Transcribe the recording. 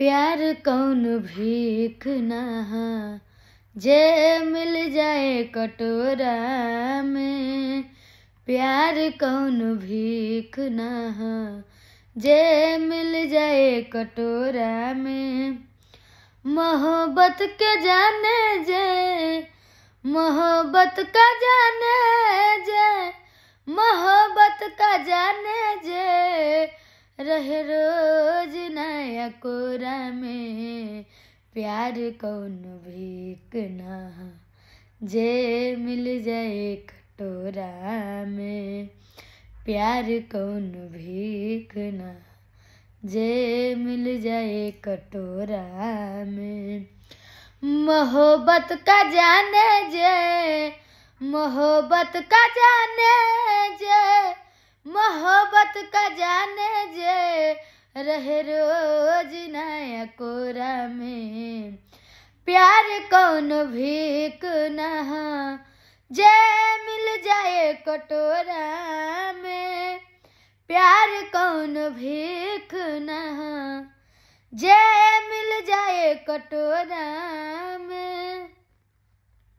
प्यार कौन भीख ना जे मिल जाए कटोरा में प्यार कौन भीख ना जे मिल जाए कटोरा में मोहब्बत के जाने जे मोहब्बत का जाने रह रोज नया कोरा में प्यार कौन ना जे मिल जाए कटोरा में प्यार कौन ना जे मिल जाए कटोरा में मोहब्बत का जाने जे मोहब्बत का जाने जे का जाने जे रहे रोज नया कोरा में प्यार कौन भीक न जे मिल जाए कटोरा में प्यार कौन भीख न जे मिल जाए कटोरा